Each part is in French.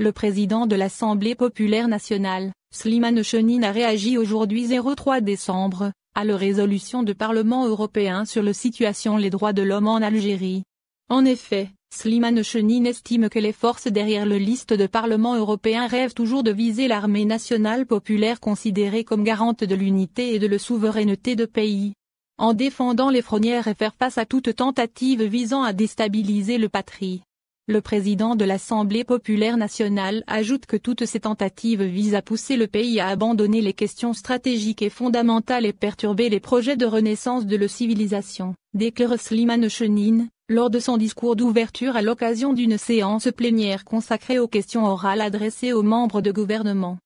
Le président de l'Assemblée populaire nationale, Slimane Chenine a réagi aujourd'hui 03 décembre, à la résolution du Parlement européen sur la situation les droits de l'homme en Algérie. En effet, Slimane Chenine estime que les forces derrière le liste de Parlement européen rêvent toujours de viser l'armée nationale populaire considérée comme garante de l'unité et de la souveraineté de pays. En défendant les frontières et faire face à toute tentative visant à déstabiliser le patrie, le président de l'Assemblée populaire nationale ajoute que toutes ces tentatives visent à pousser le pays à abandonner les questions stratégiques et fondamentales et perturber les projets de renaissance de la civilisation, déclare Slimane Chenine, lors de son discours d'ouverture à l'occasion d'une séance plénière consacrée aux questions orales adressées aux membres de gouvernement.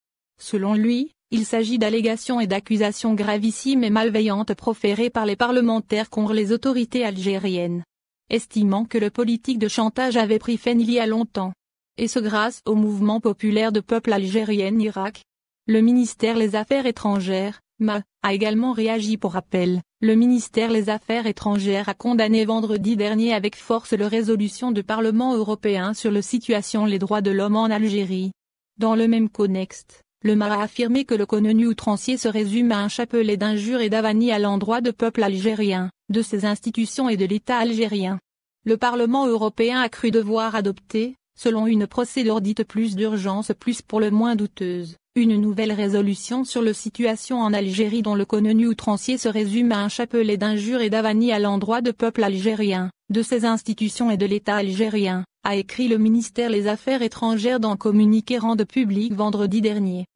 Selon lui, il s'agit d'allégations et d'accusations gravissimes et malveillantes proférées par les parlementaires contre les autorités algériennes estimant que le politique de chantage avait pris fin il y a longtemps. Et ce grâce au mouvement populaire de peuple algérien Irak. Le ministère des Affaires étrangères, MA, a également réagi pour appel. Le ministère des Affaires étrangères a condamné vendredi dernier avec force le résolution du Parlement européen sur la situation les droits de l'homme en Algérie. Dans le même contexte, le MA a affirmé que le connu outrancier se résume à un chapelet d'injures et d'avani à l'endroit de peuple algérien de ces institutions et de l'État algérien. Le Parlement européen a cru devoir adopter, selon une procédure dite plus d'urgence plus pour le moins douteuse, une nouvelle résolution sur la situation en Algérie dont le connu outrancier se résume à un chapelet d'injures et d'avanies à l'endroit de peuple algérien, de ses institutions et de l'État algérien, a écrit le ministère des Affaires étrangères dans communiqué rendu public vendredi dernier.